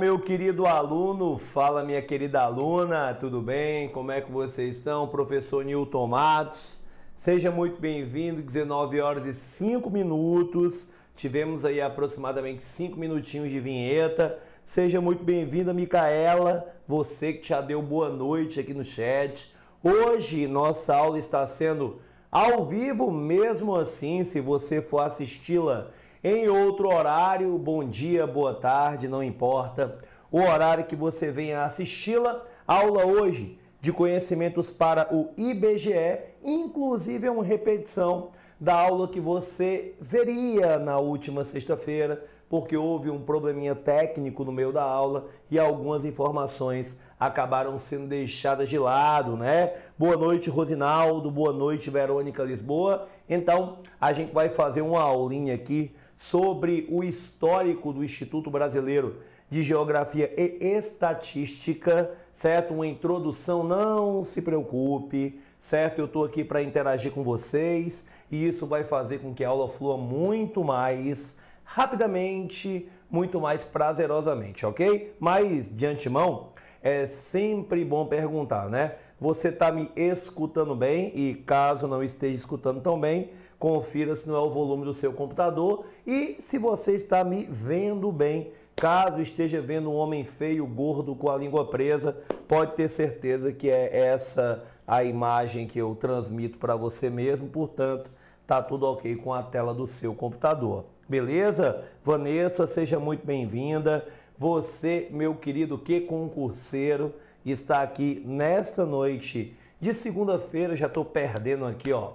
meu querido aluno, fala minha querida aluna, tudo bem? Como é que vocês estão? Professor Nilton Matos, seja muito bem-vindo, 19 horas e 5 minutos, tivemos aí aproximadamente 5 minutinhos de vinheta, seja muito bem-vinda Micaela, você que já deu boa noite aqui no chat, hoje nossa aula está sendo ao vivo mesmo assim, se você for assisti-la em outro horário, bom dia, boa tarde, não importa o horário que você venha assisti-la. Aula hoje de conhecimentos para o IBGE, inclusive é uma repetição da aula que você veria na última sexta-feira, porque houve um probleminha técnico no meio da aula e algumas informações acabaram sendo deixadas de lado, né? Boa noite, Rosinaldo, boa noite, Verônica Lisboa. Então, a gente vai fazer uma aulinha aqui sobre o histórico do Instituto Brasileiro de Geografia e Estatística, certo? Uma introdução, não se preocupe, certo? Eu estou aqui para interagir com vocês e isso vai fazer com que a aula flua muito mais rapidamente, muito mais prazerosamente, ok? Mas, de antemão, é sempre bom perguntar, né? Você está me escutando bem e caso não esteja escutando tão bem, confira se não é o volume do seu computador e se você está me vendo bem. Caso esteja vendo um homem feio, gordo, com a língua presa, pode ter certeza que é essa a imagem que eu transmito para você mesmo, portanto, tá tudo ok com a tela do seu computador. Beleza? Vanessa, seja muito bem-vinda. Você, meu querido que concurseiro, está aqui nesta noite de segunda-feira, já estou perdendo aqui, ó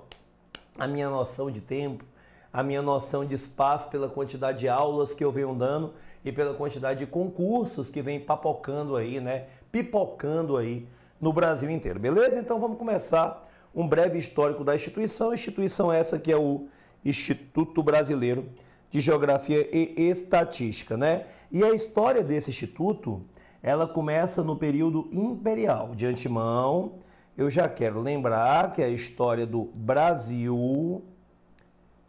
a minha noção de tempo, a minha noção de espaço pela quantidade de aulas que eu venho dando e pela quantidade de concursos que vem papocando aí, né? Pipocando aí no Brasil inteiro, beleza? Então vamos começar um breve histórico da instituição. A instituição essa que é o Instituto Brasileiro de Geografia e Estatística, né? E a história desse instituto, ela começa no período imperial. De antemão, eu já quero lembrar que é a história do Brasil,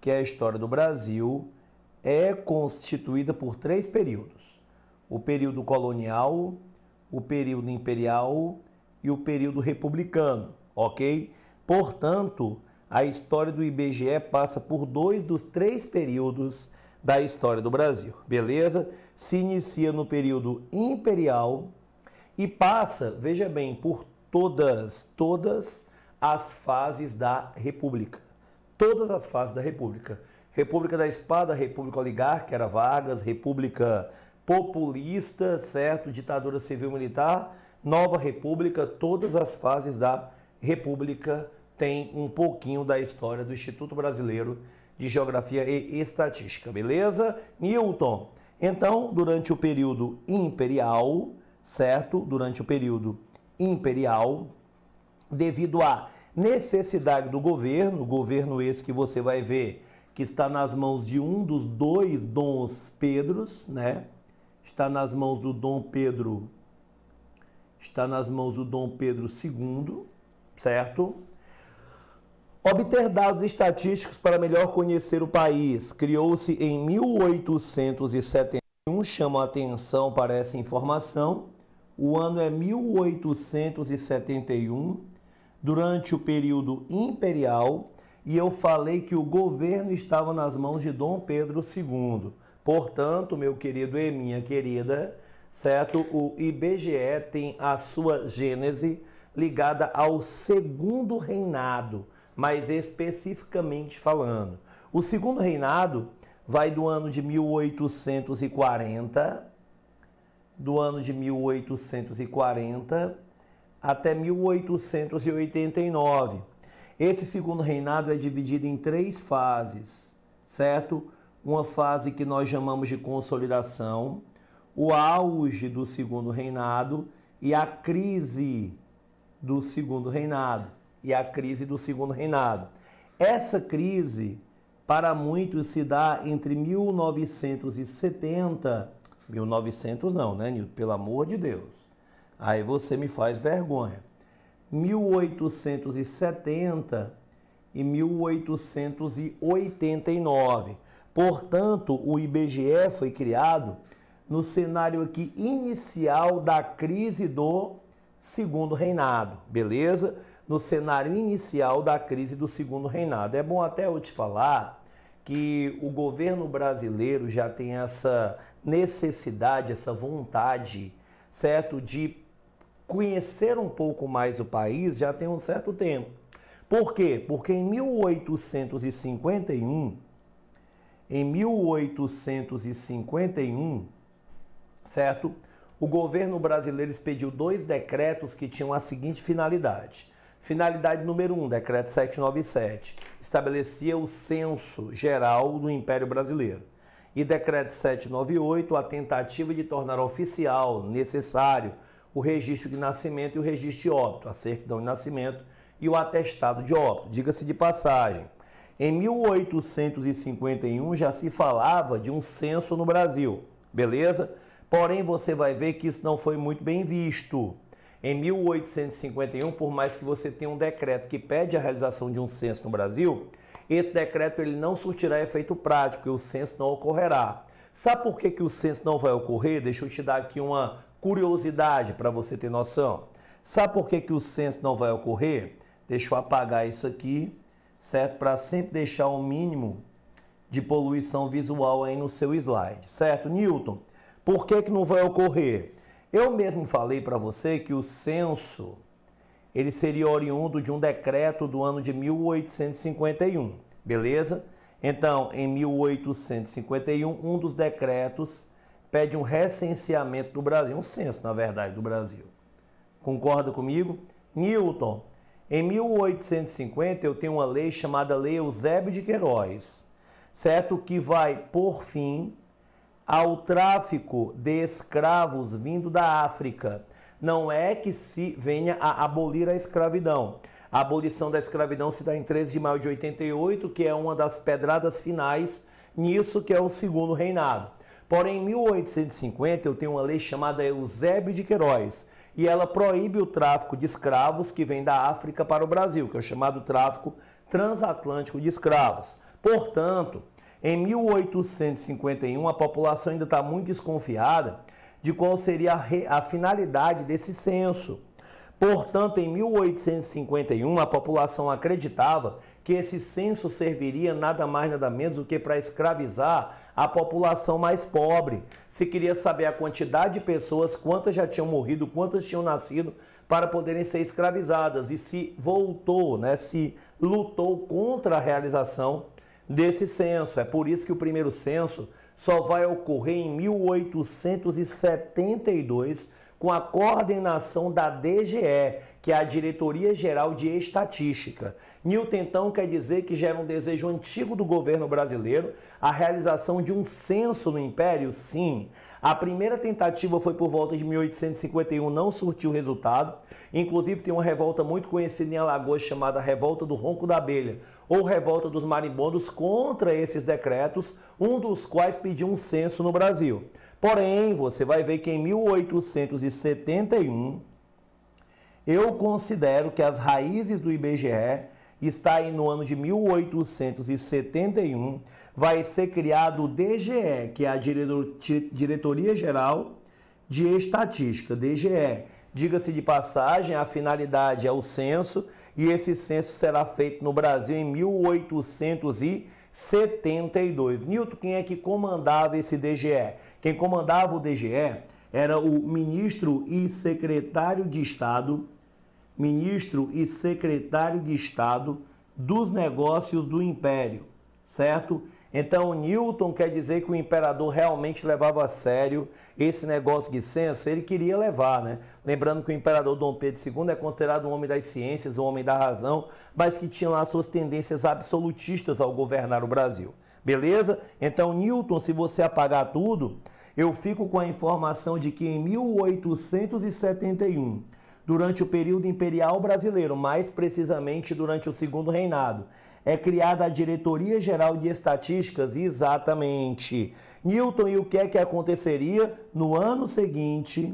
que é a história do Brasil é constituída por três períodos: o período colonial, o período imperial e o período republicano, ok? Portanto, a história do IBGE passa por dois dos três períodos da história do Brasil, beleza? Se inicia no período imperial e passa, veja bem, por todas, todas as fases da República. Todas as fases da República. República da Espada, República Oligarca, era Vargas, República Populista, certo? Ditadura Civil Militar, Nova República, todas as fases da República tem um pouquinho da história do Instituto Brasileiro de Geografia e Estatística, beleza? Newton. Então, durante o período imperial, certo? Durante o período imperial devido à necessidade do governo, governo esse que você vai ver que está nas mãos de um dos dois dons Pedros, né? Está nas mãos do Dom Pedro, está nas mãos do Dom Pedro II, certo? Obter dados estatísticos para melhor conhecer o país. Criou-se em 1871, chama a atenção para essa informação o ano é 1871, durante o período imperial, e eu falei que o governo estava nas mãos de Dom Pedro II. Portanto, meu querido e minha querida, certo? O IBGE tem a sua gênese ligada ao segundo reinado, mas especificamente falando. O segundo reinado vai do ano de 1840 do ano de 1840 até 1889. Esse segundo reinado é dividido em três fases, certo? Uma fase que nós chamamos de consolidação, o auge do segundo reinado e a crise do segundo reinado. E a crise do segundo reinado. Essa crise, para muitos, se dá entre 1970 1900 não, né, Nilton? Pelo amor de Deus. Aí você me faz vergonha. 1870 e 1889. Portanto, o IBGE foi criado no cenário aqui inicial da crise do segundo reinado, beleza? No cenário inicial da crise do segundo reinado. É bom até eu te falar que o governo brasileiro já tem essa necessidade, essa vontade, certo, de conhecer um pouco mais o país já tem um certo tempo. Por quê? Porque em 1851, em 1851, certo? O governo brasileiro expediu dois decretos que tinham a seguinte finalidade: Finalidade número 1, um, decreto 797, estabelecia o censo geral do Império Brasileiro. E decreto 798, a tentativa de tornar oficial, necessário, o registro de nascimento e o registro de óbito, a certidão de nascimento e o atestado de óbito. Diga-se de passagem, em 1851 já se falava de um censo no Brasil, beleza? Porém, você vai ver que isso não foi muito bem visto em 1851, por mais que você tenha um decreto que pede a realização de um censo no Brasil, esse decreto ele não surtirá efeito prático, porque o censo não ocorrerá. Sabe por que, que o censo não vai ocorrer? Deixa eu te dar aqui uma curiosidade para você ter noção. Sabe por que, que o censo não vai ocorrer? Deixa eu apagar isso aqui, certo? Para sempre deixar o um mínimo de poluição visual aí no seu slide, certo? Newton, por que, que não vai ocorrer? Eu mesmo falei para você que o censo ele seria oriundo de um decreto do ano de 1851, beleza? Então, em 1851, um dos decretos pede um recenseamento do Brasil, um censo, na verdade, do Brasil. Concorda comigo? Newton, em 1850 eu tenho uma lei chamada Lei Eusébio de Queiroz, certo? Que vai, por fim, ao tráfico de escravos vindo da África. Não é que se venha a abolir a escravidão. A abolição da escravidão se dá em 13 de maio de 88, que é uma das pedradas finais nisso que é o segundo reinado. Porém, em 1850 eu tenho uma lei chamada Eusébio de Queiroz, e ela proíbe o tráfico de escravos que vem da África para o Brasil, que é o chamado tráfico transatlântico de escravos. Portanto, em 1851, a população ainda está muito desconfiada de qual seria a, re... a finalidade desse censo. Portanto, em 1851, a população acreditava que esse censo serviria nada mais nada menos do que para escravizar a população mais pobre. Se queria saber a quantidade de pessoas, quantas já tinham morrido, quantas tinham nascido, para poderem ser escravizadas. E se voltou, né, se lutou contra a realização desse censo. É por isso que o primeiro censo só vai ocorrer em 1872, com a coordenação da DGE, que é a Diretoria Geral de Estatística. Newton, então, quer dizer que gera um desejo antigo do governo brasileiro a realização de um censo no Império? Sim. A primeira tentativa foi por volta de 1851, não surtiu resultado. Inclusive, tem uma revolta muito conhecida em Alagoas chamada Revolta do Ronco da Abelha, ou Revolta dos Marimbondos contra esses decretos, um dos quais pediu um censo no Brasil. Porém, você vai ver que em 1871 eu considero que as raízes do IBGE está aí no ano de 1871, vai ser criado o DGE, que é a Diretoria Geral de Estatística, DGE. Diga-se de passagem, a finalidade é o censo, e esse censo será feito no Brasil em 1871. 72. Nilton, quem é que comandava esse DGE? Quem comandava o DGE era o ministro e secretário de Estado, ministro e secretário de Estado dos Negócios do Império, certo? Então, Newton quer dizer que o imperador realmente levava a sério esse negócio de ciência, ele queria levar, né? Lembrando que o imperador Dom Pedro II é considerado um homem das ciências, um homem da razão, mas que tinha lá suas tendências absolutistas ao governar o Brasil. Beleza? Então, Newton, se você apagar tudo, eu fico com a informação de que em 1871, durante o período imperial brasileiro, mais precisamente durante o segundo reinado, é criada a Diretoria Geral de Estatísticas, exatamente. Newton, e o que é que aconteceria no ano seguinte?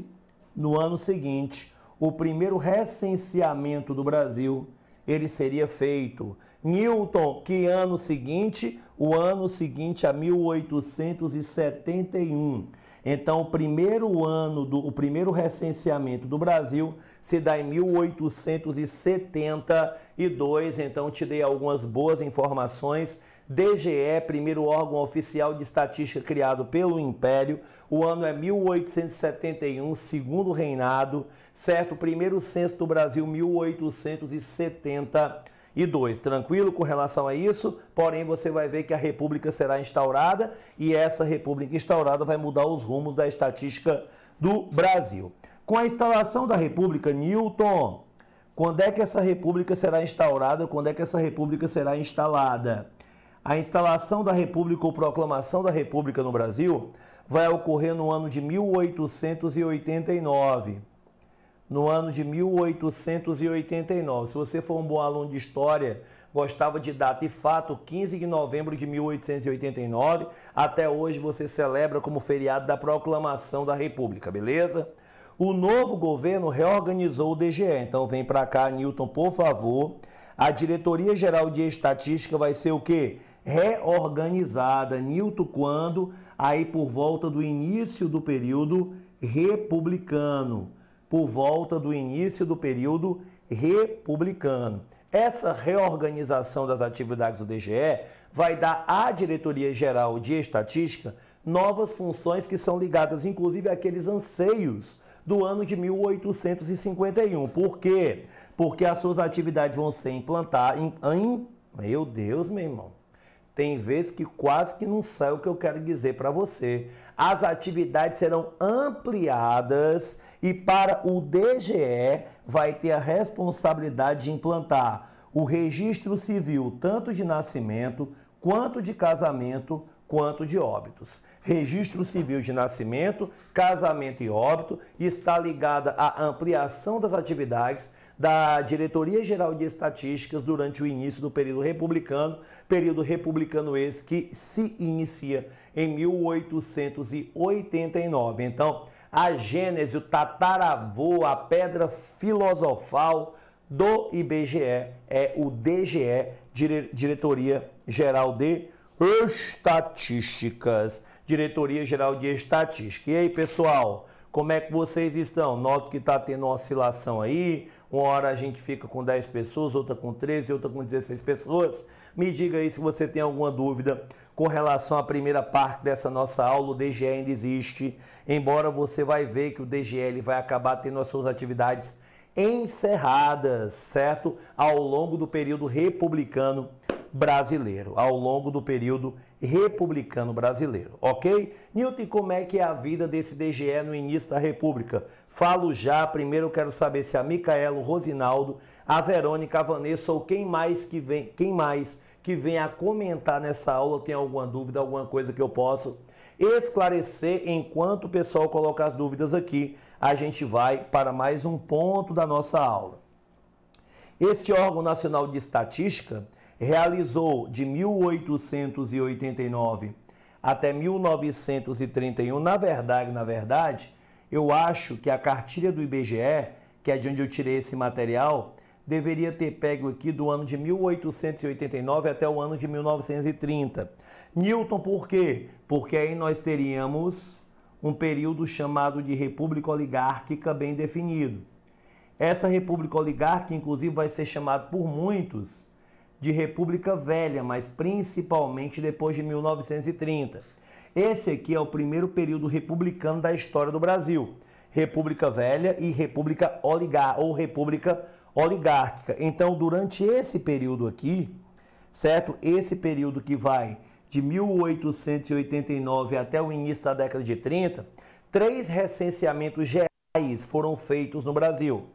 No ano seguinte, o primeiro recenseamento do Brasil ele seria feito. Newton, que ano seguinte? O ano seguinte a 1871 então, o primeiro ano, do, o primeiro recenseamento do Brasil se dá em 1872. Então, te dei algumas boas informações. DGE, primeiro órgão oficial de estatística criado pelo Império, o ano é 1871, segundo reinado, certo? Primeiro censo do Brasil, 1870 e 2. Tranquilo com relação a isso, porém você vai ver que a República será instaurada e essa República instaurada vai mudar os rumos da estatística do Brasil. Com a instalação da República, Newton, quando é que essa República será instaurada? Quando é que essa República será instalada? A instalação da República ou proclamação da República no Brasil vai ocorrer no ano de 1889 no ano de 1889. Se você for um bom aluno de história, gostava de data e fato, 15 de novembro de 1889, até hoje você celebra como feriado da proclamação da República, beleza? O novo governo reorganizou o DGE, então vem para cá, Newton, por favor. A Diretoria Geral de Estatística vai ser o quê? Reorganizada, Newton, quando? Aí por volta do início do período republicano por volta do início do período republicano. Essa reorganização das atividades do DGE vai dar à Diretoria Geral de Estatística novas funções que são ligadas, inclusive, àqueles anseios do ano de 1851. Por quê? Porque as suas atividades vão ser implantar em meu Deus, meu irmão. Tem vezes que quase que não sai o que eu quero dizer para você. As atividades serão ampliadas e para o DGE vai ter a responsabilidade de implantar o registro civil, tanto de nascimento, quanto de casamento, quanto de óbitos. Registro civil de nascimento, casamento e óbito está ligada à ampliação das atividades da Diretoria Geral de Estatísticas durante o início do período republicano, período republicano esse que se inicia em 1889. Então, a Gênese, o tataravô, a pedra filosofal do IBGE é o DGE, Dire Diretoria Geral de Estatísticas. Diretoria Geral de Estatística. E aí, pessoal, como é que vocês estão? Noto que está tendo uma oscilação aí, uma hora a gente fica com 10 pessoas, outra com 13, outra com 16 pessoas. Me diga aí se você tem alguma dúvida com relação à primeira parte dessa nossa aula. O DGE ainda existe, embora você vai ver que o DGL vai acabar tendo as suas atividades encerradas, certo? Ao longo do período republicano brasileiro, ao longo do período republicano brasileiro, ok? Newton, como é que é a vida desse DGE no início da República? Falo já, primeiro eu quero saber se a Micaela, o Rosinaldo, a Verônica, a Vanessa ou quem mais que vem, quem mais que vem a comentar nessa aula tem alguma dúvida, alguma coisa que eu possa esclarecer enquanto o pessoal coloca as dúvidas aqui. A gente vai para mais um ponto da nossa aula. Este órgão nacional de estatística realizou de 1889 até 1931, na verdade, na verdade, eu acho que a cartilha do IBGE, que é de onde eu tirei esse material, deveria ter pego aqui do ano de 1889 até o ano de 1930. Newton, por quê? Porque aí nós teríamos um período chamado de República Oligárquica bem definido. Essa República Oligárquica, inclusive, vai ser chamada por muitos de República Velha, mas principalmente depois de 1930. Esse aqui é o primeiro período republicano da história do Brasil. República Velha e República Oligar ou República Oligárquica. Então, durante esse período aqui, certo? Esse período que vai de 1889 até o início da década de 30, três recenseamentos gerais foram feitos no Brasil.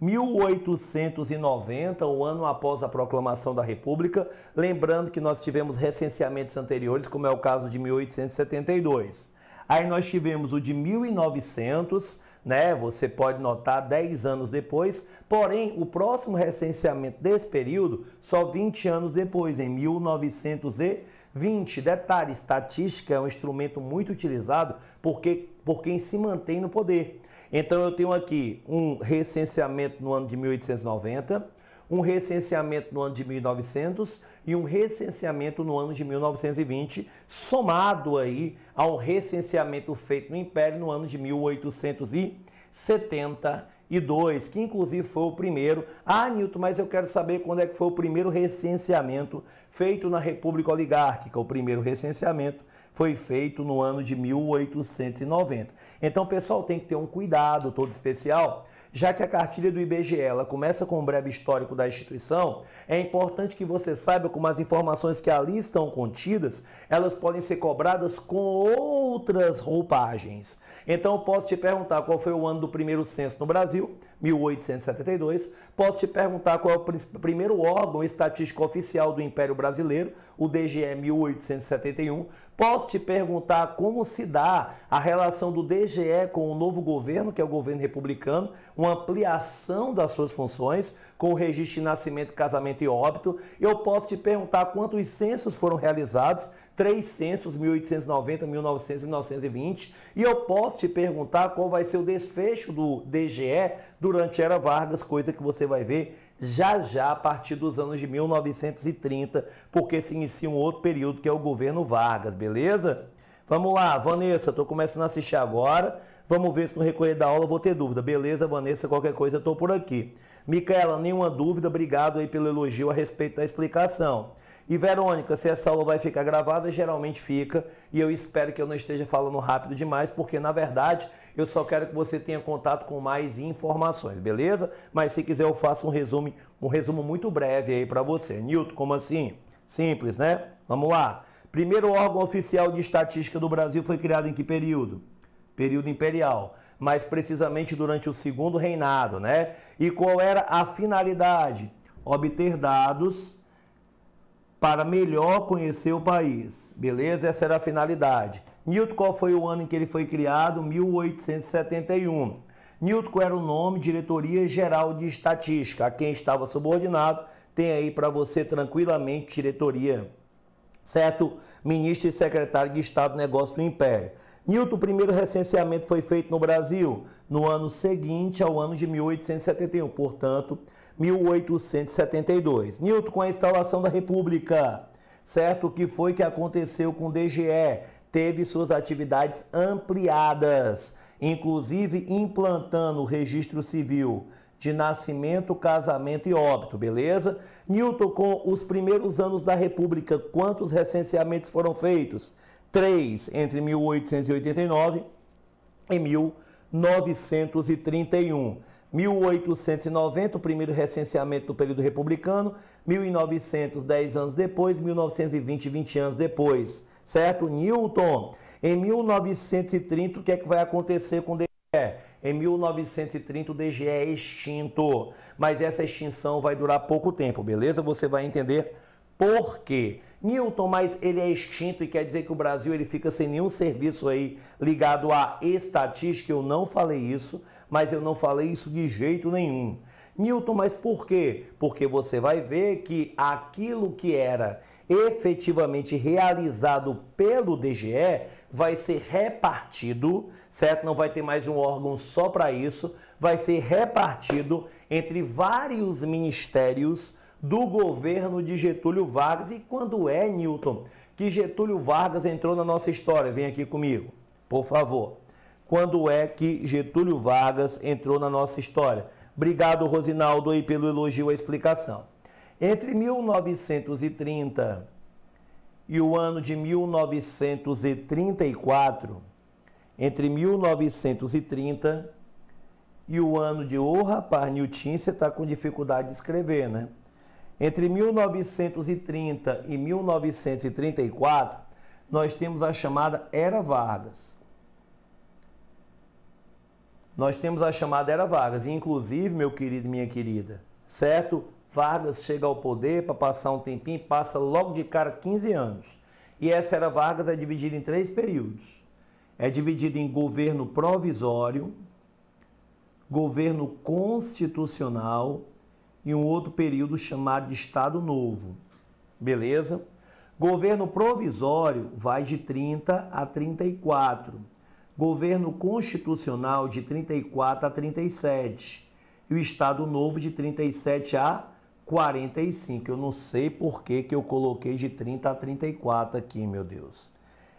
1890, um ano após a proclamação da República, lembrando que nós tivemos recenseamentos anteriores, como é o caso de 1872. Aí nós tivemos o de 1900, né? Você pode notar 10 anos depois, porém o próximo recenseamento desse período só 20 anos depois, em 1920. Detalhe, estatística é um instrumento muito utilizado porque por quem se mantém no poder. Então eu tenho aqui um recenseamento no ano de 1890, um recenseamento no ano de 1900 e um recenseamento no ano de 1920, somado aí ao recenseamento feito no Império no ano de 1872, que inclusive foi o primeiro. Ah, Nilton, mas eu quero saber quando é que foi o primeiro recenseamento feito na República Oligárquica. O primeiro recenseamento foi feito no ano de 1890. Então, pessoal, tem que ter um cuidado todo especial, já que a cartilha do IBGE ela começa com um breve histórico da instituição, é importante que você saiba como as informações que ali estão contidas, elas podem ser cobradas com outras roupagens. Então, eu posso te perguntar qual foi o ano do primeiro censo no Brasil, 1872, posso te perguntar qual é o primeiro órgão estatístico oficial do Império Brasileiro, o DGE 1871. Posso te perguntar como se dá a relação do DGE com o novo governo, que é o governo republicano, uma ampliação das suas funções com o registro de nascimento, casamento e óbito. Eu posso te perguntar quantos censos foram realizados três censos, 1890, 1900 e 1920, e eu posso te perguntar qual vai ser o desfecho do DGE durante a Era Vargas, coisa que você vai ver já já a partir dos anos de 1930, porque se inicia um outro período que é o governo Vargas, beleza? Vamos lá, Vanessa, estou começando a assistir agora. Vamos ver se no recolher da aula vou ter dúvida. Beleza, Vanessa, qualquer coisa estou por aqui. Micaela, nenhuma dúvida, obrigado aí pelo elogio a respeito da explicação. E Verônica, se essa aula vai ficar gravada, geralmente fica. E eu espero que eu não esteja falando rápido demais, porque na verdade eu só quero que você tenha contato com mais informações, beleza? Mas se quiser eu faço um resumo, um resumo muito breve aí para você. Nilton, como assim? Simples, né? Vamos lá. Primeiro órgão oficial de estatística do Brasil foi criado em que período? Período imperial, mais precisamente durante o segundo reinado, né? E qual era a finalidade? Obter dados para melhor conhecer o país. Beleza? Essa era a finalidade. Newton, qual foi o ano em que ele foi criado? 1871. Newton era o nome Diretoria Geral de Estatística. A quem estava subordinado, tem aí para você tranquilamente diretoria, certo? Ministro e secretário de Estado do Negócio do Império. Newton, o primeiro recenseamento foi feito no Brasil no ano seguinte ao ano de 1871, portanto, 1872. Newton, com a instalação da República, certo? O que foi que aconteceu com o DGE? Teve suas atividades ampliadas, inclusive implantando o registro civil de nascimento, casamento e óbito, beleza? Newton, com os primeiros anos da República, quantos recenseamentos foram feitos? Três entre 1889 e 1931. 1890, o primeiro recenseamento do período republicano, 1900, 10 anos depois, 1920, 20 anos depois, certo? Newton, em 1930, o que é que vai acontecer com o DGE? Em 1930, o DGE é extinto, mas essa extinção vai durar pouco tempo, beleza? Você vai entender por quê. Newton, mas ele é extinto e quer dizer que o Brasil ele fica sem nenhum serviço aí ligado à estatística, eu não falei isso, mas eu não falei isso de jeito nenhum. Newton, mas por quê? Porque você vai ver que aquilo que era efetivamente realizado pelo DGE vai ser repartido, certo? Não vai ter mais um órgão só para isso, vai ser repartido entre vários ministérios do governo de Getúlio Vargas. E quando é, Newton, que Getúlio Vargas entrou na nossa história? Vem aqui comigo, por favor quando é que Getúlio Vargas entrou na nossa história. Obrigado, Rosinaldo, aí pelo elogio à explicação. Entre 1930 e o ano de 1934, entre 1930 e o ano de. Ô, oh, rapaz, Nilton, você está com dificuldade de escrever, né? Entre 1930 e 1934, nós temos a chamada Era Vargas nós temos a chamada era Vargas. E, inclusive, meu querido e minha querida, certo? Vargas chega ao poder para passar um tempinho, passa logo de cara 15 anos. E essa era Vargas é dividida em três períodos. É dividida em governo provisório, governo constitucional e um outro período chamado de Estado Novo. Beleza? Governo provisório vai de 30 a 34 governo constitucional de 34 a 37 e o Estado Novo de 37 a 45. Eu não sei por que, que eu coloquei de 30 a 34 aqui, meu Deus.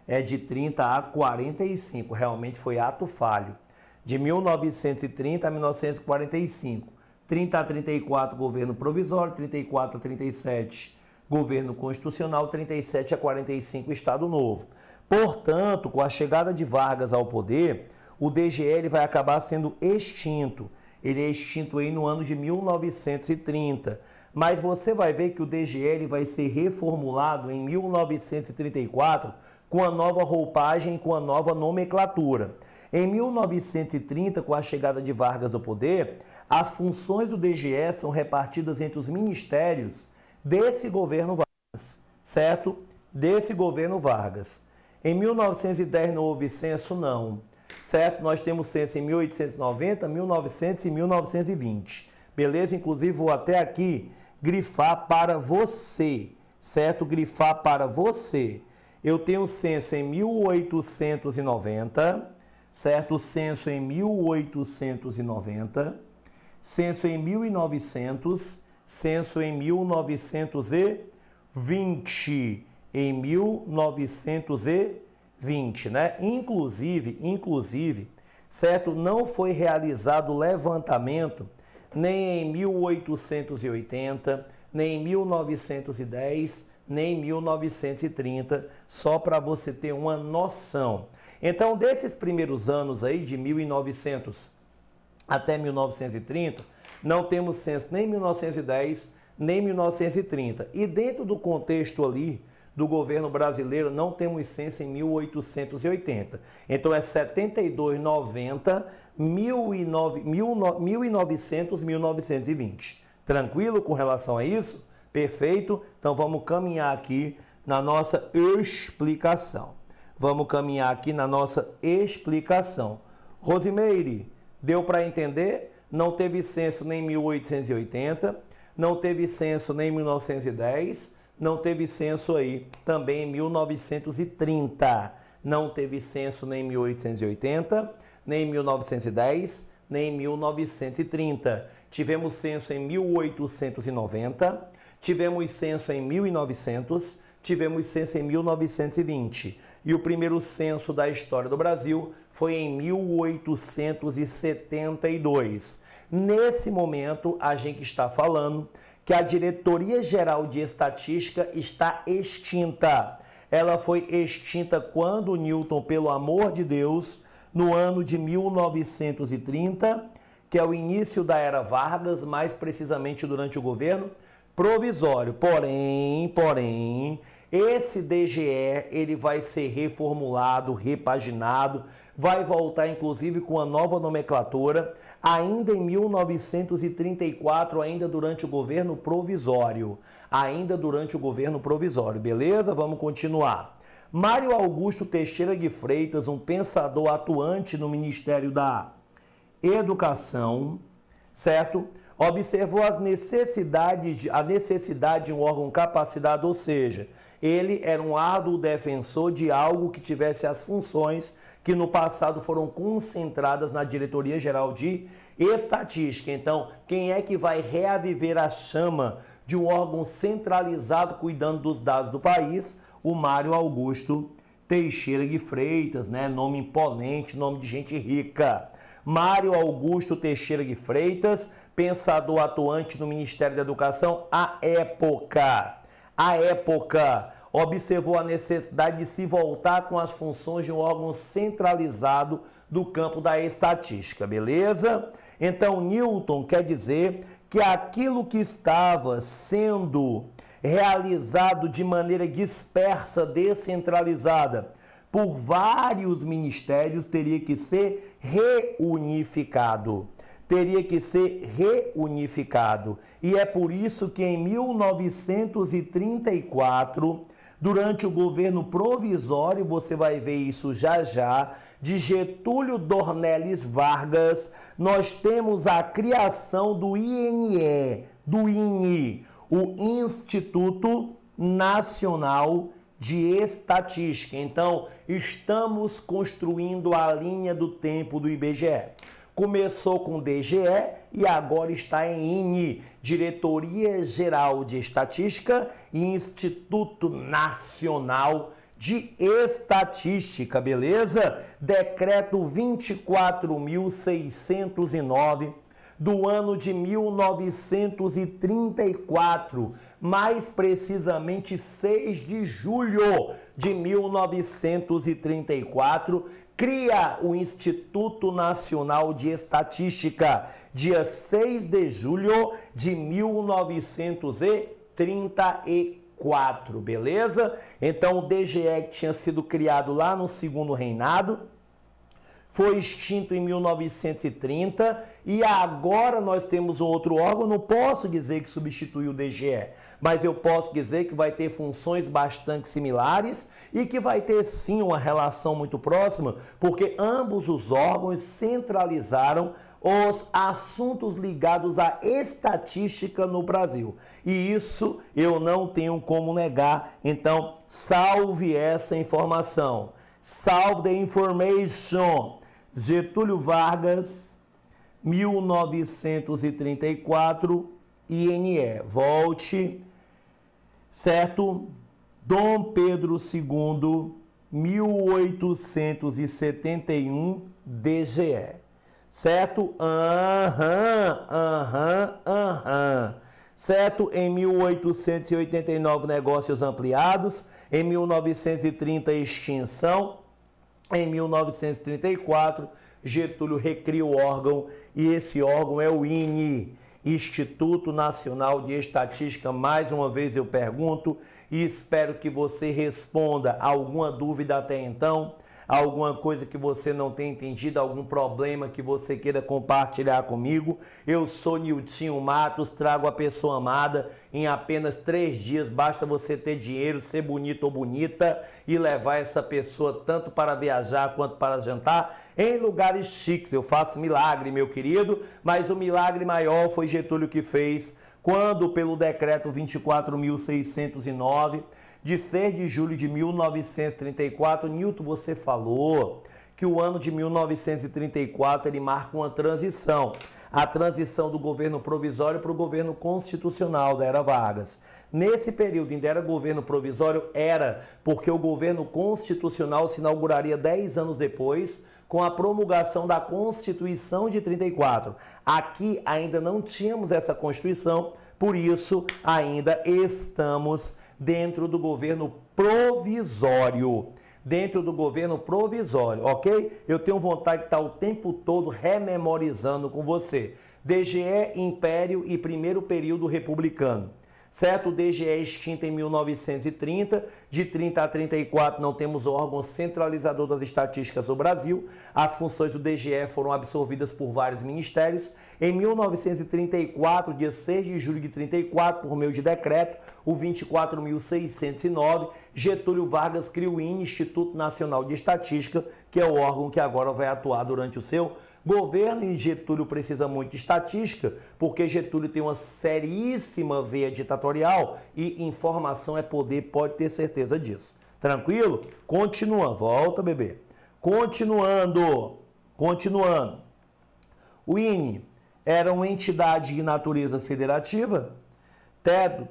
É de 30 a 45, realmente foi ato falho. De 1930 a 1945. 30 a 34, governo provisório, 34 a 37, governo constitucional, 37 a 45, Estado Novo. Portanto, com a chegada de Vargas ao poder, o DGL vai acabar sendo extinto. Ele é extinto aí no ano de 1930. Mas você vai ver que o DGL vai ser reformulado em 1934 com a nova roupagem, com a nova nomenclatura. Em 1930, com a chegada de Vargas ao poder, as funções do DGE são repartidas entre os ministérios desse governo Vargas, certo? Desse governo Vargas. Em 1910 não houve censo, não. Certo? Nós temos censo em 1890, 1900 e 1920. Beleza? Inclusive, vou até aqui grifar para você. Certo? Grifar para você. Eu tenho censo em 1890, certo? Censo em 1890, censo em 1900, censo em 1920 em 1920, né? Inclusive, inclusive, certo, não foi realizado levantamento nem em 1880, nem em 1910, nem em 1930, só para você ter uma noção. Então, desses primeiros anos aí de 1900 até 1930, não temos censo nem 1910, nem 1930. E dentro do contexto ali do governo brasileiro, não temos censo em 1880. Então é 72, 90, 1900, 1920. Tranquilo com relação a isso? Perfeito? Então vamos caminhar aqui na nossa explicação. Vamos caminhar aqui na nossa explicação. Rosimeire, deu para entender? Não teve censo nem em 1880, não teve censo nem em 1910, não teve censo aí também em 1930. Não teve censo nem em 1880, nem em 1910, nem em 1930. Tivemos censo em 1890, tivemos censo em 1900, tivemos censo em 1920. E o primeiro censo da história do Brasil foi em 1872. Nesse momento, a gente está falando que a Diretoria Geral de Estatística está extinta. Ela foi extinta quando Newton, pelo amor de Deus, no ano de 1930, que é o início da era Vargas, mais precisamente durante o governo provisório. Porém, porém, esse DGE ele vai ser reformulado, repaginado, vai voltar inclusive com a nova nomenclatura ainda em 1934, ainda durante o governo provisório. Ainda durante o governo provisório, beleza? Vamos continuar. Mário Augusto Teixeira de Freitas, um pensador atuante no Ministério da Educação, certo? Observou as necessidades, de, a necessidade de um órgão capacitado, ou seja, ele era um árduo defensor de algo que tivesse as funções que no passado foram concentradas na Diretoria Geral de Estatística. Então, quem é que vai reaviver a chama de um órgão centralizado cuidando dos dados do país? O Mário Augusto Teixeira de Freitas, né? Nome imponente, nome de gente rica. Mário Augusto Teixeira de Freitas, pensador atuante no Ministério da Educação à época. À época, observou a necessidade de se voltar com as funções de um órgão centralizado do campo da estatística, beleza? Então, Newton quer dizer que aquilo que estava sendo realizado de maneira dispersa, descentralizada, por vários ministérios, teria que ser reunificado teria que ser reunificado. E é por isso que em 1934 durante o governo provisório, você vai ver isso já já, de Getúlio Dornelles Vargas, nós temos a criação do INE, do INE, o Instituto Nacional de Estatística. Então, estamos construindo a linha do tempo do IBGE. Começou com o DGE, e agora está em INE, Diretoria Geral de Estatística e Instituto Nacional de Estatística, beleza? Decreto 24.609 do ano de 1934, mais precisamente 6 de julho de 1934, cria o Instituto Nacional de Estatística, dia 6 de julho de 1934, beleza? Então o DGE que tinha sido criado lá no segundo reinado, foi extinto em 1930 e agora nós temos um outro órgão. Não posso dizer que substitui o DGE, mas eu posso dizer que vai ter funções bastante similares e que vai ter sim uma relação muito próxima, porque ambos os órgãos centralizaram os assuntos ligados à estatística no Brasil. E isso eu não tenho como negar. Então, salve essa informação. Salve the information. Getúlio Vargas, 1934, INE. Volte, certo? Dom Pedro II, 1871, DGE. Certo? Aham, aham, aham. Certo? Em 1889, negócios ampliados. Em 1930, extinção. Em 1934, Getúlio recria o órgão e esse órgão é o INE, Instituto Nacional de Estatística. Mais uma vez eu pergunto e espero que você responda alguma dúvida até então alguma coisa que você não tenha entendido, algum problema que você queira compartilhar comigo. Eu sou Niltinho Matos, trago a pessoa amada em apenas três dias. Basta você ter dinheiro, ser bonito ou bonita e levar essa pessoa tanto para viajar quanto para jantar em lugares chiques. Eu faço milagre, meu querido, mas o milagre maior foi Getúlio que fez quando, pelo decreto 24.609, de 6 de julho de 1934, Newton, você falou que o ano de 1934 ele marca uma transição, a transição do governo provisório para o governo constitucional da era Vargas. Nesse período ainda era governo provisório era porque o governo constitucional se inauguraria 10 anos depois com a promulgação da Constituição de 34. Aqui ainda não tínhamos essa Constituição, por isso ainda estamos dentro do governo provisório. Dentro do governo provisório, ok? Eu tenho vontade de estar o tempo todo rememorizando com você. DGE, Império e primeiro período republicano certo? O DGE é extinto em 1930, de 30 a 34 não temos órgão centralizador das estatísticas do Brasil, as funções do DGE foram absorvidas por vários ministérios. Em 1934, dia 6 de julho de 34, por meio de decreto, o 24.609, Getúlio Vargas criou o Instituto Nacional de Estatística, que é o órgão que agora vai atuar durante o seu Governo e Getúlio precisa muito de estatística, porque Getúlio tem uma seríssima veia ditatorial e informação é poder, pode ter certeza disso. Tranquilo? Continua, volta, bebê. Continuando, continuando. O INE era uma entidade de natureza federativa,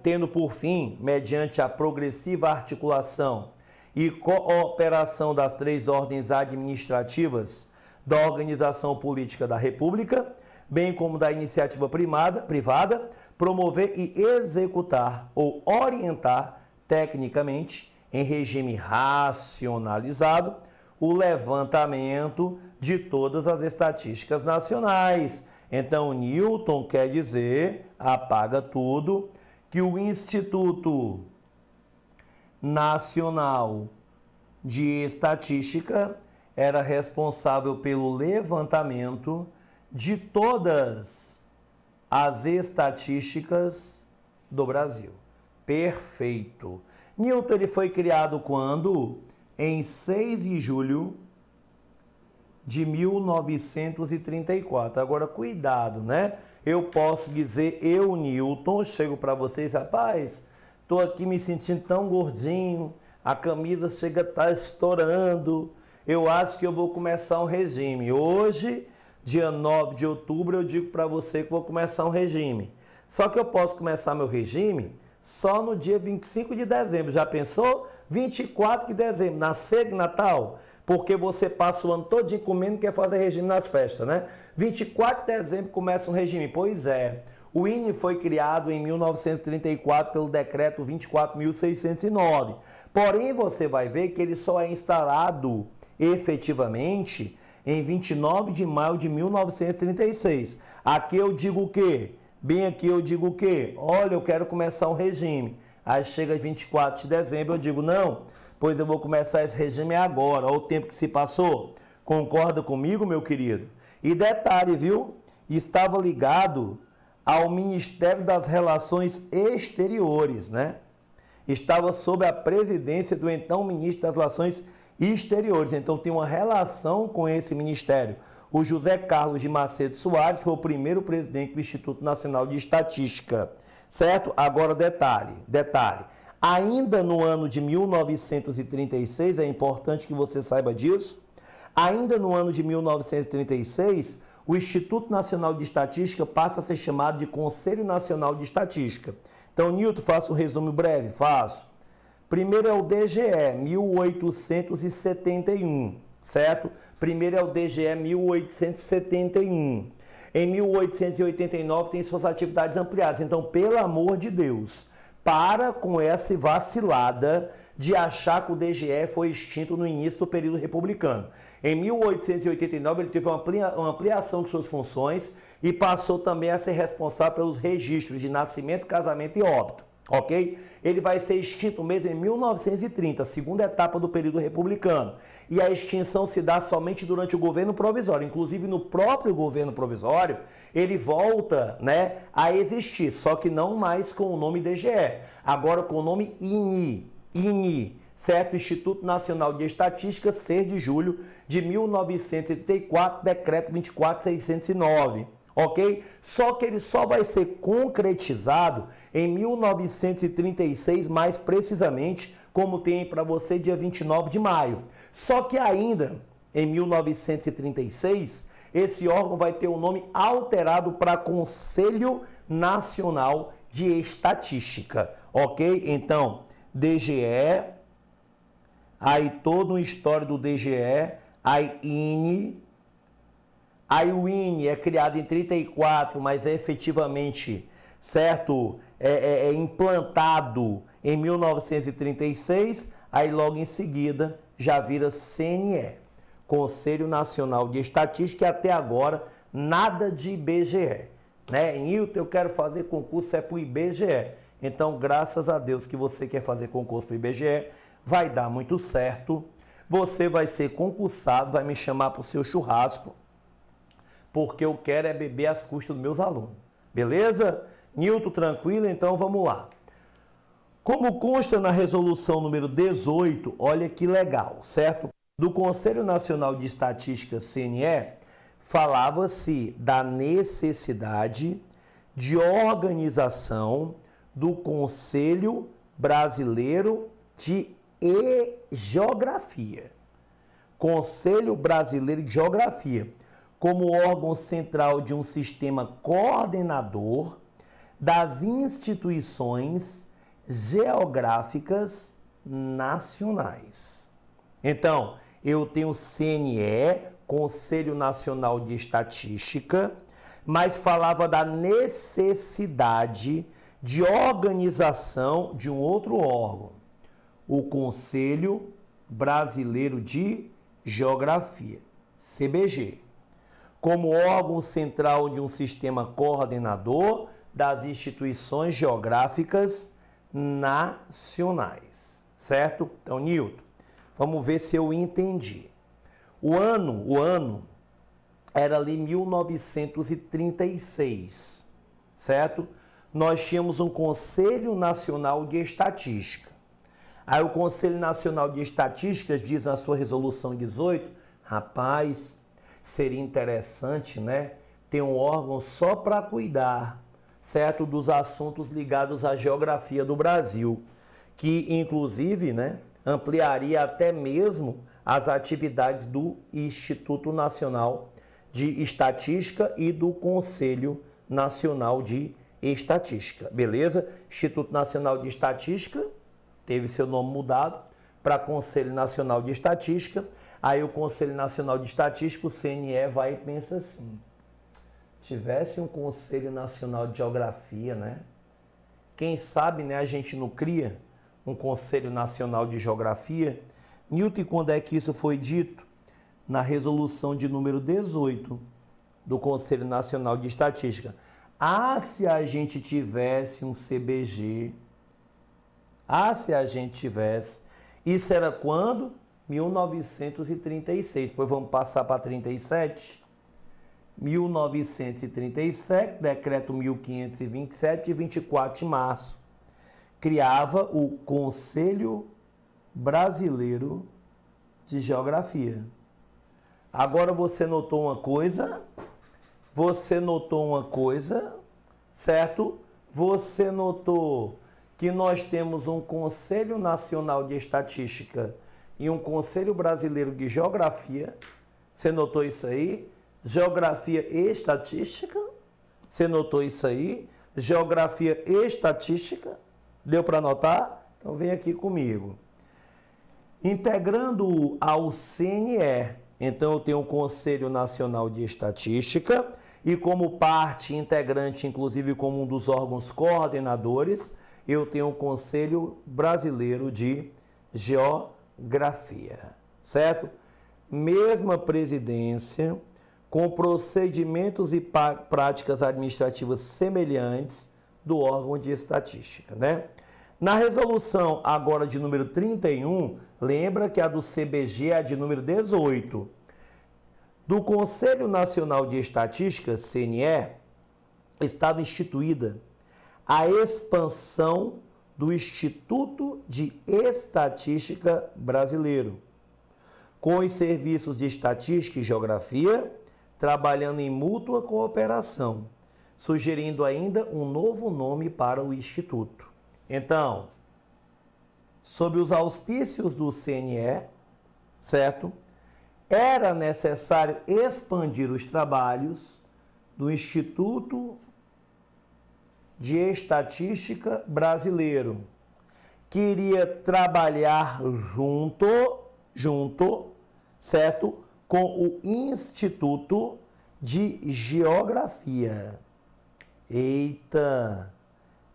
tendo por fim, mediante a progressiva articulação e cooperação das três ordens administrativas, da organização política da República, bem como da iniciativa primada, privada, promover e executar ou orientar tecnicamente, em regime racionalizado, o levantamento de todas as estatísticas nacionais. Então, Newton quer dizer, apaga tudo, que o Instituto Nacional de Estatística era responsável pelo levantamento de todas as estatísticas do Brasil. Perfeito. Newton ele foi criado quando? Em 6 de julho de 1934. Agora, cuidado, né? Eu posso dizer, eu, Newton, chego para vocês, rapaz, tô aqui me sentindo tão gordinho, a camisa chega a estar tá estourando, eu acho que eu vou começar um regime. Hoje, dia 9 de outubro, eu digo para você que vou começar um regime. Só que eu posso começar meu regime só no dia 25 de dezembro. Já pensou? 24 de dezembro, na de Natal, porque você passa o ano todo comendo e quer fazer regime nas festas, né? 24 de dezembro começa um regime. Pois é. O INE foi criado em 1934 pelo decreto 24.609. Porém, você vai ver que ele só é instalado efetivamente em 29 de maio de 1936. Aqui eu digo o quê? Bem aqui eu digo o quê? Olha, eu quero começar um regime. Aí chega 24 de dezembro, eu digo não, pois eu vou começar esse regime agora. Olha o tempo que se passou. Concorda comigo, meu querido? E detalhe, viu? Estava ligado ao Ministério das Relações Exteriores, né? Estava sob a presidência do então ministro das Relações Exteriores e exteriores. Então tem uma relação com esse ministério. O José Carlos de Macedo Soares foi o primeiro presidente do Instituto Nacional de Estatística. Certo? Agora detalhe, detalhe. Ainda no ano de 1936, é importante que você saiba disso. Ainda no ano de 1936, o Instituto Nacional de Estatística passa a ser chamado de Conselho Nacional de Estatística. Então, Nilton, faço um resumo breve, faço. Primeiro é o DGE 1871, certo? Primeiro é o DGE 1871. Em 1889 tem suas atividades ampliadas. Então, pelo amor de Deus, para com essa vacilada de achar que o DGE foi extinto no início do período republicano. Em 1889 ele teve uma ampliação de suas funções e passou também a ser responsável pelos registros de nascimento, casamento e óbito ok? Ele vai ser extinto mesmo em 1930, segunda etapa do período republicano. E a extinção se dá somente durante o governo provisório. Inclusive, no próprio governo provisório, ele volta né, a existir, só que não mais com o nome DGE, agora com o nome INI. INI certo? Instituto Nacional de Estatística, 6 de julho de 1934, decreto 24609 ok? Só que ele só vai ser concretizado em 1936, mais precisamente, como tem para você dia 29 de maio. Só que ainda em 1936, esse órgão vai ter o um nome alterado para Conselho Nacional de Estatística, ok? Então, DGE, aí todo o histórico do DGE, aí INE, a INE é criada em 34, mas é efetivamente, certo, é, é, é implantado em 1936, aí logo em seguida já vira CNE, Conselho Nacional de Estatística, e até agora nada de IBGE. Né? Em Hilton eu quero fazer concurso é para o IBGE. Então, graças a Deus que você quer fazer concurso para o IBGE, vai dar muito certo. Você vai ser concursado, vai me chamar para o seu churrasco porque eu quero é beber às custas dos meus alunos. Beleza? Nilton, tranquilo? Então vamos lá. Como consta na resolução número 18, olha que legal, certo? Do Conselho Nacional de Estatística, CNE, falava-se da necessidade de organização do Conselho Brasileiro de Geografia. Conselho Brasileiro de Geografia como órgão central de um sistema coordenador das instituições geográficas nacionais. Então, eu tenho CNE, Conselho Nacional de Estatística, mas falava da necessidade de organização de um outro órgão, o Conselho Brasileiro de Geografia, CBG como órgão central de um sistema coordenador das instituições geográficas nacionais. Certo? Então, Newton, vamos ver se eu entendi. O ano, o ano era ali 1936, certo? Nós tínhamos um Conselho Nacional de Estatística. Aí o Conselho Nacional de Estatísticas diz na sua resolução 18, rapaz, seria interessante, né, ter um órgão só para cuidar, certo, dos assuntos ligados à geografia do Brasil, que inclusive, né, ampliaria até mesmo as atividades do Instituto Nacional de Estatística e do Conselho Nacional de Estatística, beleza? Instituto Nacional de Estatística teve seu nome mudado para Conselho Nacional de Estatística Aí o Conselho Nacional de Estatística, o CNE, vai e pensa assim: tivesse um Conselho Nacional de Geografia, né? Quem sabe, né, a gente não cria um Conselho Nacional de Geografia. Newton, quando é que isso foi dito? Na resolução de número 18 do Conselho Nacional de Estatística. Ah, se a gente tivesse um CBG. Ah, se a gente tivesse. Isso era quando? 1936. Depois vamos passar para 37. 1937, decreto 1527, de 24 de março, criava o Conselho Brasileiro de Geografia. Agora você notou uma coisa? Você notou uma coisa, certo? Você notou que nós temos um Conselho Nacional de Estatística em um Conselho Brasileiro de Geografia. Você notou isso aí? Geografia e Estatística. Você notou isso aí? Geografia e Estatística. Deu para notar? Então vem aqui comigo. Integrando ao CNE, então eu tenho o Conselho Nacional de Estatística e como parte integrante, inclusive como um dos órgãos coordenadores, eu tenho o Conselho Brasileiro de Geografia grafia, certo? Mesma presidência, com procedimentos e práticas administrativas semelhantes do órgão de estatística, né? Na resolução agora de número 31, lembra que a do CBG é a de número 18. Do Conselho Nacional de Estatística, CNE, estava instituída a expansão do Instituto de Estatística Brasileiro, com os serviços de Estatística e Geografia, trabalhando em mútua cooperação, sugerindo ainda um novo nome para o Instituto. Então, sob os auspícios do CNE, certo? Era necessário expandir os trabalhos do Instituto de Estatística brasileiro, queria trabalhar junto, junto, certo? Com o Instituto de Geografia. Eita,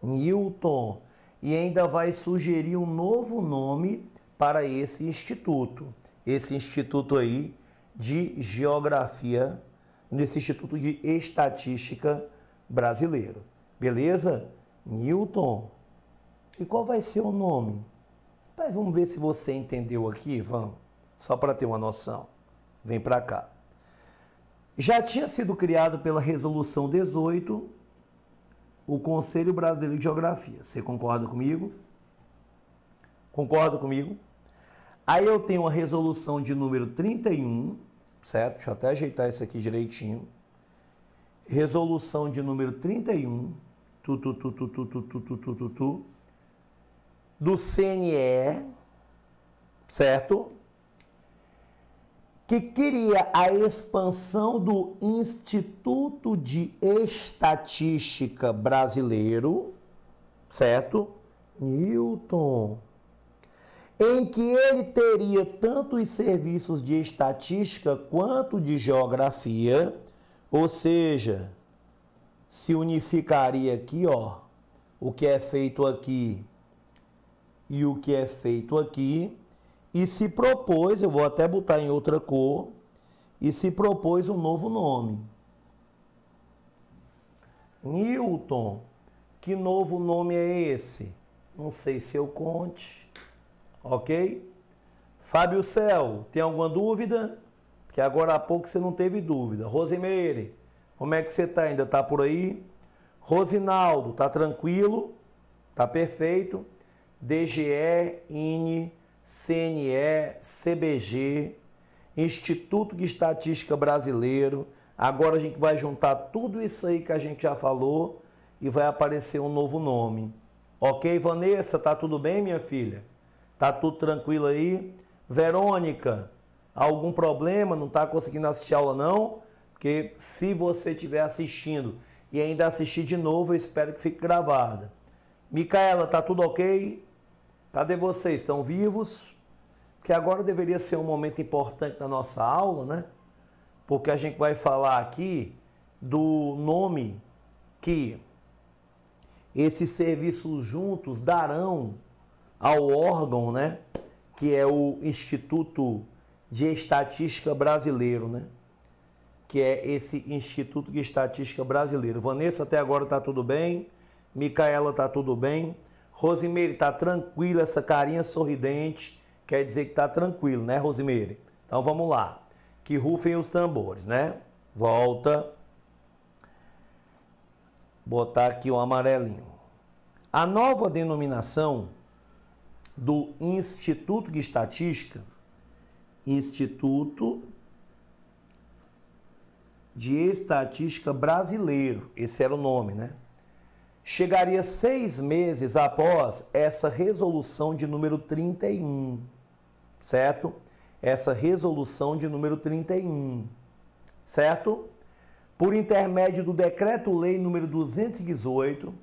Newton! E ainda vai sugerir um novo nome para esse instituto. Esse instituto aí de geografia, nesse Instituto de Estatística brasileiro. Beleza? Newton. E qual vai ser o nome? Pai, tá, vamos ver se você entendeu aqui, vamos. Só para ter uma noção. Vem para cá. Já tinha sido criado pela Resolução 18 o Conselho Brasileiro de Geografia. Você concorda comigo? Concorda comigo? Aí eu tenho a resolução de número 31, certo? Deixa eu até ajeitar isso aqui direitinho. Resolução de número 31 tu, tu, tu, tu, tu, tu, tu, tu, tu, tu, tu, do CNE, certo? Que queria a expansão do Instituto de Estatística Brasileiro, certo? Newton. Em que ele teria tanto os serviços de estatística quanto de geografia, ou seja, se unificaria aqui, ó, o que é feito aqui e o que é feito aqui, e se propôs, eu vou até botar em outra cor, e se propôs um novo nome. Newton, que novo nome é esse? Não sei se eu conte, ok? Fábio Céu, tem alguma dúvida? Porque agora há pouco você não teve dúvida. Rosemeire, como é que você está? Ainda está por aí? Rosinaldo, está tranquilo? Está perfeito? DGE, INE, CNE, CBG, Instituto de Estatística Brasileiro. Agora a gente vai juntar tudo isso aí que a gente já falou e vai aparecer um novo nome. Ok, Vanessa, tá tudo bem, minha filha? Tá tudo tranquilo aí? Verônica, algum problema? Não tá conseguindo assistir aula não? porque se você estiver assistindo e ainda assistir de novo, eu espero que fique gravada. Micaela, tá tudo ok? Cadê vocês? Estão vivos? Que agora deveria ser um momento importante da nossa aula, né? Porque a gente vai falar aqui do nome que esses serviços juntos darão ao órgão, né? Que é o Instituto de Estatística Brasileiro, né? que é esse Instituto de Estatística Brasileiro. Vanessa, até agora está tudo bem. Micaela está tudo bem. Rosimeire está tranquila, essa carinha sorridente quer dizer que está tranquilo, né, Rosimeire? Então vamos lá. Que rufem os tambores, né? Volta. Botar aqui o um amarelinho. A nova denominação do Instituto de Estatística, Instituto de Estatística Brasileiro, esse era o nome, né? Chegaria seis meses após essa resolução de número 31, certo? Essa resolução de número 31, certo? Por intermédio do Decreto-Lei número 218,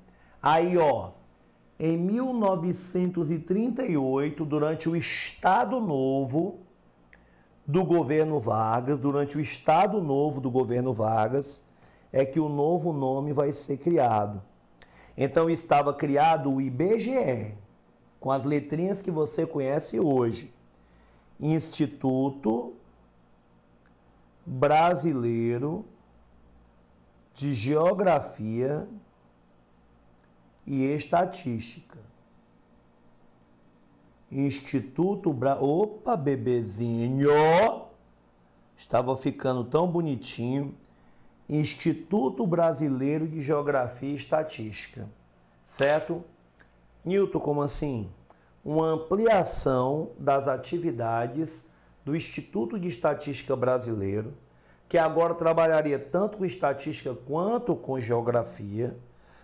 aí ó, em 1938, durante o Estado Novo, do governo Vargas, durante o Estado Novo do governo Vargas, é que o novo nome vai ser criado. Então estava criado o IBGE, com as letrinhas que você conhece hoje. Instituto Brasileiro de Geografia e Estatística. Instituto Bra... Opa, bebezinho! Estava ficando tão bonitinho. Instituto Brasileiro de Geografia e Estatística. Certo? Newton, como assim? Uma ampliação das atividades do Instituto de Estatística Brasileiro, que agora trabalharia tanto com estatística quanto com geografia,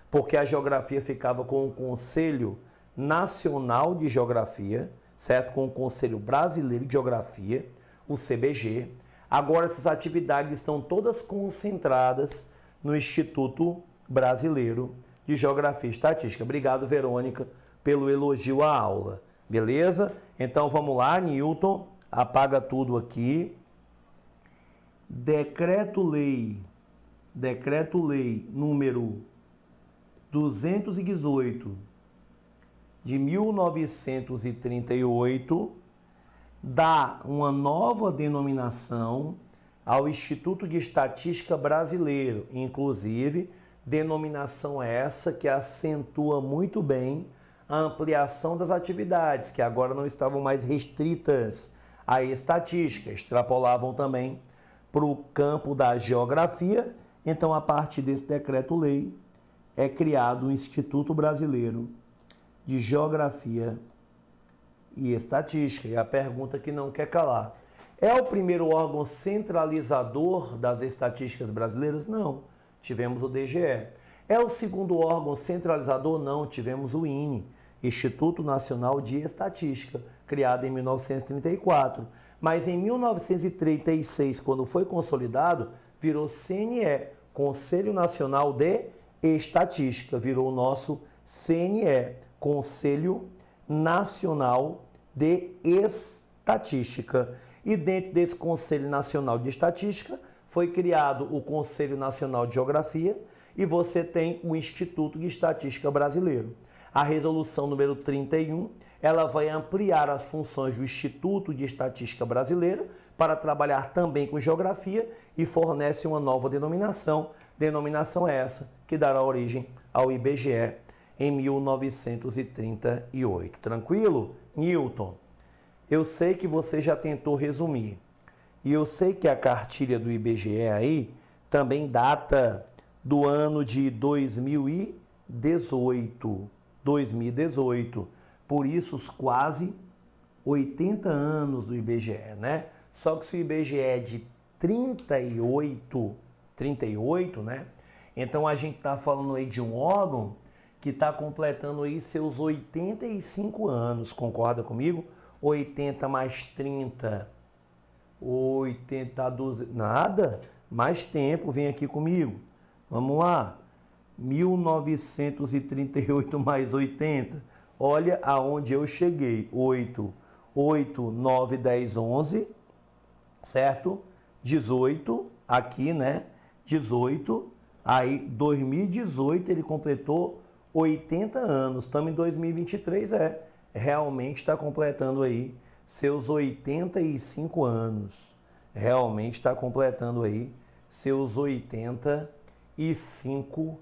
porque a geografia ficava com o Conselho Nacional de Geografia, certo? Com o Conselho Brasileiro de Geografia, o CBG. Agora essas atividades estão todas concentradas no Instituto Brasileiro de Geografia e Estatística. Obrigado, Verônica, pelo elogio à aula. Beleza? Então vamos lá, Newton, apaga tudo aqui. Decreto-lei, decreto-lei número 218 de 1938 dá uma nova denominação ao Instituto de Estatística Brasileiro, inclusive denominação essa que acentua muito bem a ampliação das atividades, que agora não estavam mais restritas à estatística, extrapolavam também para o campo da geografia. Então, a partir desse decreto-lei, é criado o Instituto Brasileiro de Geografia e Estatística. E é a pergunta que não quer calar. É o primeiro órgão centralizador das estatísticas brasileiras? Não. Tivemos o DGE. É o segundo órgão centralizador? Não. Tivemos o INE, Instituto Nacional de Estatística, criado em 1934. Mas em 1936, quando foi consolidado, virou CNE, Conselho Nacional de Estatística, virou o nosso CNE. Conselho Nacional de Estatística. E dentro desse Conselho Nacional de Estatística foi criado o Conselho Nacional de Geografia e você tem o Instituto de Estatística Brasileiro. A resolução número 31, ela vai ampliar as funções do Instituto de Estatística Brasileiro para trabalhar também com geografia e fornece uma nova denominação. Denominação é essa que dará origem ao IBGE em 1938. Tranquilo, Newton? Eu sei que você já tentou resumir. E eu sei que a cartilha do IBGE aí também data do ano de 2018. 2018. Por isso, os quase 80 anos do IBGE, né? Só que se o IBGE é de 38, 38, né? Então a gente está falando aí de um órgão que está completando aí seus 85 anos, concorda comigo? 80 mais 30, 80, 12, nada, mais tempo, vem aqui comigo. Vamos lá, 1938 mais 80, olha aonde eu cheguei, 8, 8, 9, 10, 11, certo? 18, aqui, né? 18, aí 2018 ele completou 80 anos. Estamos em 2023, é. Realmente está completando aí seus 85 anos. Realmente está completando aí seus 85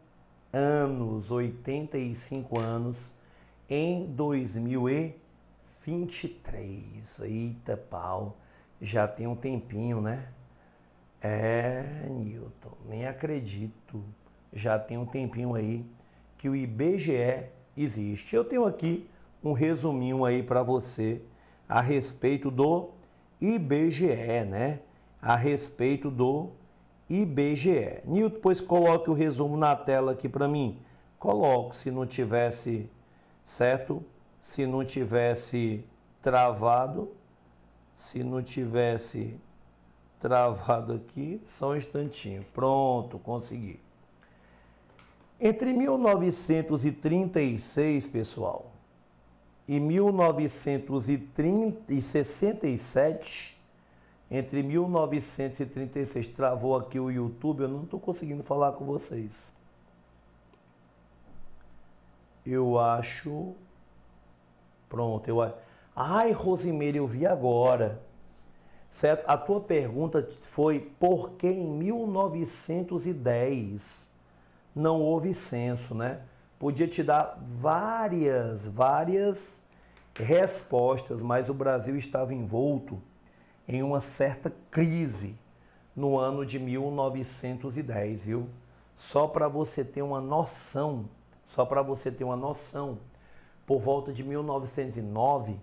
anos. 85 anos em 2023. Eita pau, já tem um tempinho, né? É, Newton, nem acredito. Já tem um tempinho aí que o IBGE existe. Eu tenho aqui um resuminho aí para você a respeito do IBGE, né? A respeito do IBGE. Nilton, pois coloque o resumo na tela aqui para mim. Coloco, se não tivesse certo, se não tivesse travado, se não tivesse travado aqui, só um instantinho. Pronto, consegui. Entre 1936, pessoal, e 1967, entre 1936, travou aqui o YouTube, eu não estou conseguindo falar com vocês. Eu acho. Pronto, eu acho. Ai, Rosimeira, eu vi agora. Certo? A tua pergunta foi por que em 1910 não houve censo, né? Podia te dar várias, várias respostas, mas o Brasil estava envolto em uma certa crise no ano de 1910, viu? Só para você ter uma noção, só para você ter uma noção, por volta de 1909,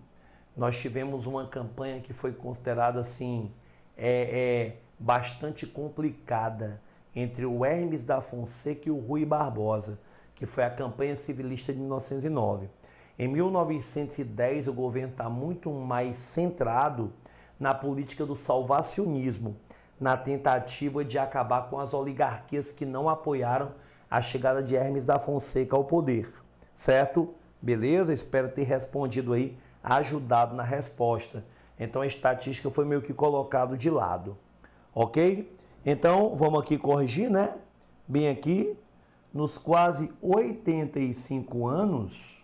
nós tivemos uma campanha que foi considerada assim, é, é bastante complicada entre o Hermes da Fonseca e o Rui Barbosa, que foi a campanha civilista de 1909. Em 1910, o governo está muito mais centrado na política do salvacionismo, na tentativa de acabar com as oligarquias que não apoiaram a chegada de Hermes da Fonseca ao poder. Certo? Beleza? Espero ter respondido aí, ajudado na resposta. Então a estatística foi meio que colocado de lado. OK? Então, vamos aqui corrigir, né? Bem aqui, nos quase 85 anos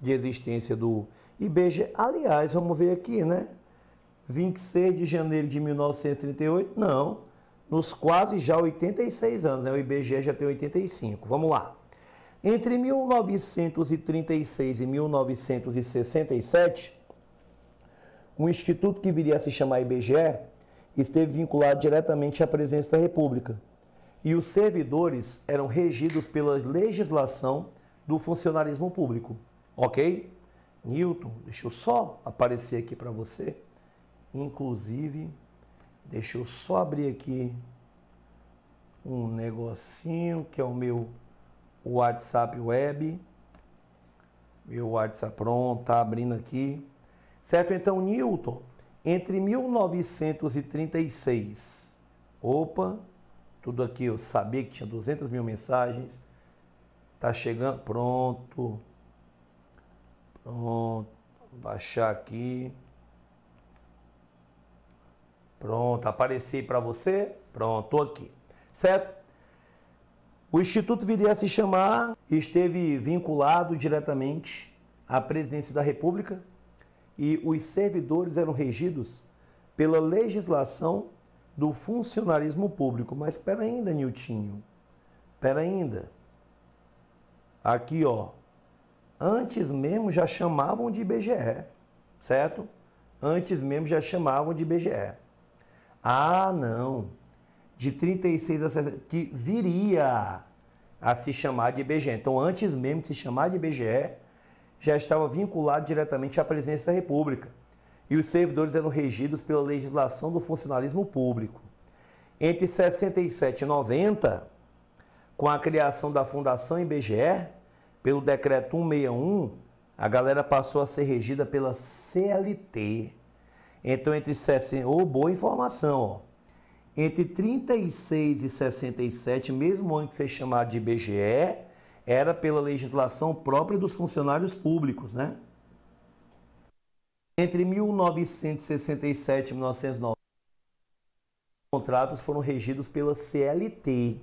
de existência do IBGE, aliás, vamos ver aqui, né? 26 de janeiro de 1938, não, nos quase já 86 anos, né? O IBGE já tem 85. Vamos lá. Entre 1936 e 1967, um instituto que viria a se chamar IBGE é esteve vinculado diretamente à presença da República. E os servidores eram regidos pela legislação do funcionarismo público, ok? Newton, deixa eu só aparecer aqui para você. Inclusive, deixa eu só abrir aqui um negocinho que é o meu WhatsApp web. Meu WhatsApp pronto, tá abrindo aqui. Certo? Então, Newton, entre 1936, opa, tudo aqui eu sabia que tinha 200 mil mensagens, tá chegando, pronto, pronto, baixar aqui, pronto, apareci para você, pronto, tô aqui, certo? O Instituto viria a se chamar, esteve vinculado diretamente à presidência da República, e os servidores eram regidos pela legislação do funcionarismo público. Mas espera ainda, Niltinho. Espera ainda. Aqui, ó. Antes mesmo já chamavam de IBGE, certo? Antes mesmo já chamavam de IBGE. Ah, não. De 36 a 60, que viria a se chamar de IBGE. Então, antes mesmo de se chamar de IBGE, já estava vinculado diretamente à presidência da República e os servidores eram regidos pela legislação do funcionalismo público. Entre 67 e 90, com a criação da Fundação IBGE, pelo decreto 161, a galera passou a ser regida pela CLT. Então, entre 60, oh, boa informação, ó. entre 36 e 67, mesmo ano que ser chamado de IBGE, era pela legislação própria dos funcionários públicos, né? Entre 1967 e 1990, os contratos foram regidos pela CLT.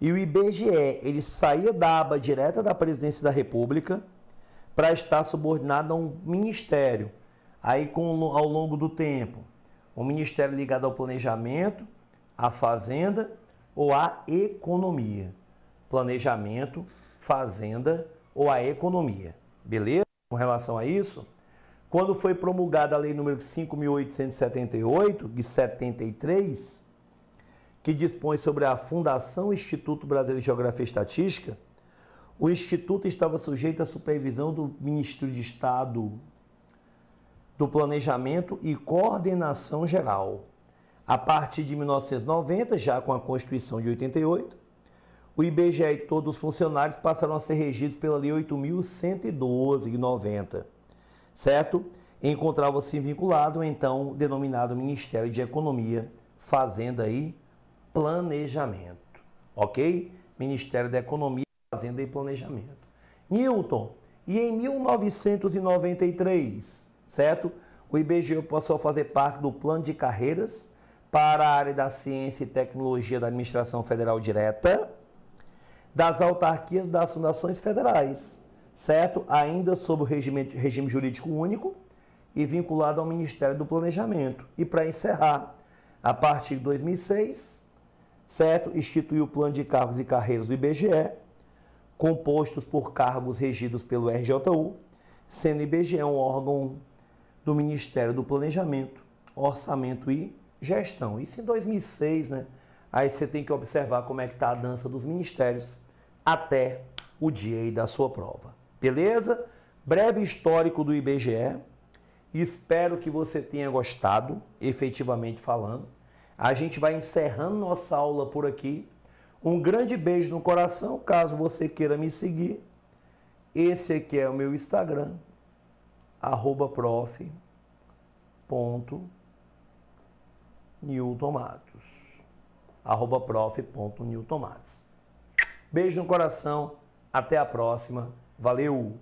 E o IBGE, ele saía da aba direta da Presidência da República para estar subordinado a um ministério. Aí, com, ao longo do tempo, um ministério ligado ao planejamento, à fazenda ou à economia planejamento, fazenda ou a economia. Beleza? Com relação a isso, quando foi promulgada a lei número 5878 de 73, que dispõe sobre a Fundação Instituto Brasileiro de Geografia e Estatística, o instituto estava sujeito à supervisão do Ministro de Estado do Planejamento e Coordenação Geral. A partir de 1990, já com a Constituição de 88, o IBGE e todos os funcionários passaram a ser regidos pela Lei 8.112,90, certo? Encontrava-se vinculado, então, denominado Ministério de Economia, Fazenda e Planejamento, ok? Ministério da Economia, Fazenda e Planejamento. Newton, e em 1993, certo? O IBGE passou a fazer parte do plano de carreiras para a área da ciência e tecnologia da administração federal direta, das autarquias das fundações federais, certo? Ainda sob o regime, regime jurídico único e vinculado ao Ministério do Planejamento. E para encerrar, a partir de 2006, certo? Instituiu o plano de cargos e carreiras do IBGE, compostos por cargos regidos pelo RJU, sendo o IBGE um órgão do Ministério do Planejamento, Orçamento e Gestão. Isso em 2006, né? Aí você tem que observar como é que está a dança dos ministérios até o dia da sua prova. Beleza? Breve histórico do IBGE. Espero que você tenha gostado, efetivamente falando. A gente vai encerrando nossa aula por aqui. Um grande beijo no coração, caso você queira me seguir. Esse aqui é o meu Instagram, arroba prof. Newton Matos, arroba prof. Newton Matos. Beijo no coração, até a próxima. Valeu!